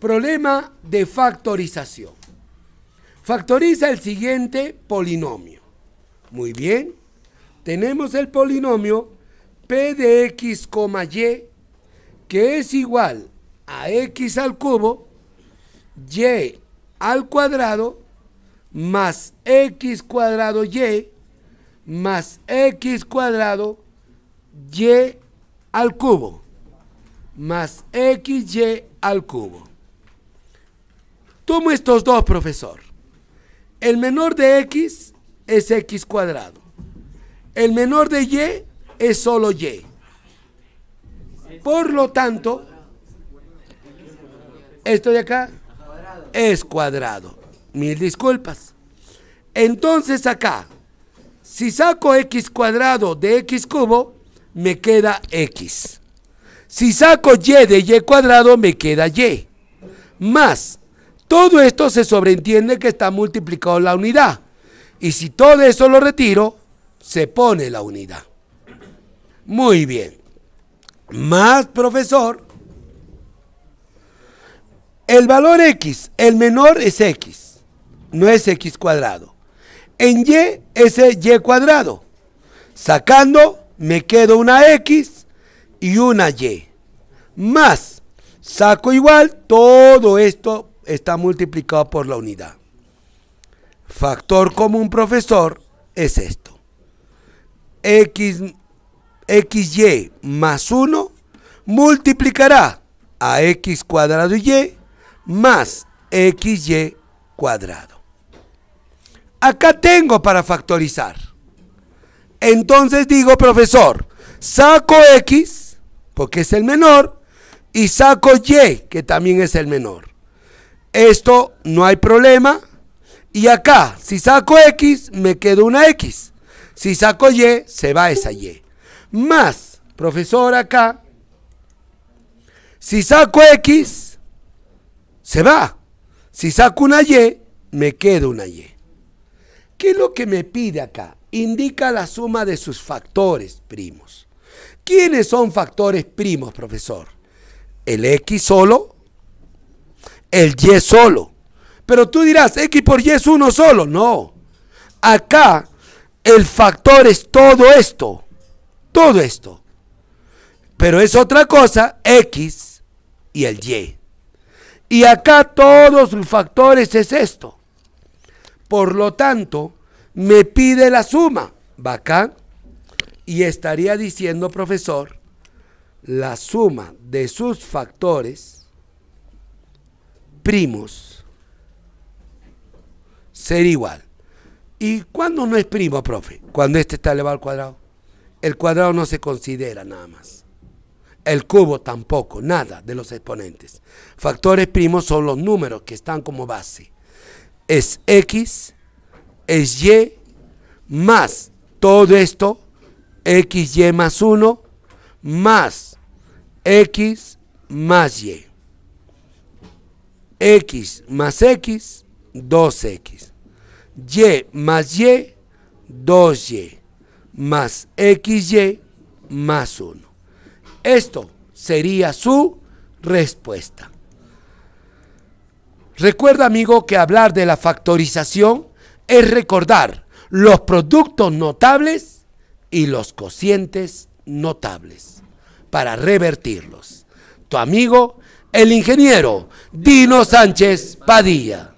Problema de factorización. Factoriza el siguiente polinomio. Muy bien. Tenemos el polinomio p de x, y, que es igual a x al cubo, y al cuadrado, más x cuadrado y, más x cuadrado y al cubo, más xy al cubo. Toma estos dos, profesor. El menor de x es x cuadrado. El menor de y es solo y. Por lo tanto, esto de acá es cuadrado. Mil disculpas. Entonces acá, si saco x cuadrado de x cubo, me queda x. Si saco y de y cuadrado, me queda y. Más todo esto se sobreentiende que está multiplicado la unidad. Y si todo eso lo retiro, se pone la unidad. Muy bien. Más, profesor, el valor X, el menor es X, no es X cuadrado. En Y es Y cuadrado. Sacando, me quedo una X y una Y. Más Saco igual, todo esto está multiplicado por la unidad. Factor común profesor es esto. X, XY más 1 multiplicará a X cuadrado Y más XY cuadrado. Acá tengo para factorizar. Entonces digo, profesor, saco X, porque es el menor, y saco Y, que también es el menor. Esto no hay problema. Y acá, si saco X, me quedo una X. Si saco Y, se va esa Y. Más, profesor, acá, si saco X, se va. Si saco una Y, me quedo una Y. ¿Qué es lo que me pide acá? Indica la suma de sus factores primos. ¿Quiénes son factores primos, profesor? el X solo, el Y solo. Pero tú dirás, X por Y es uno solo. No. Acá el factor es todo esto. Todo esto. Pero es otra cosa, X y el Y. Y acá todos los factores es esto. Por lo tanto, me pide la suma. Va acá. Y estaría diciendo, profesor, la suma de sus factores primos ser igual. ¿Y cuándo no es primo, profe? Cuando este está elevado al cuadrado. El cuadrado no se considera nada más. El cubo tampoco, nada de los exponentes. Factores primos son los números que están como base. Es X, es Y, más todo esto, XY más 1, más X más Y. X más X, 2X. Y más Y, 2Y. Más XY, más 1. Esto sería su respuesta. Recuerda, amigo, que hablar de la factorización es recordar los productos notables y los cocientes notables para revertirlos. Tu amigo, el ingeniero Dino Sánchez Padilla.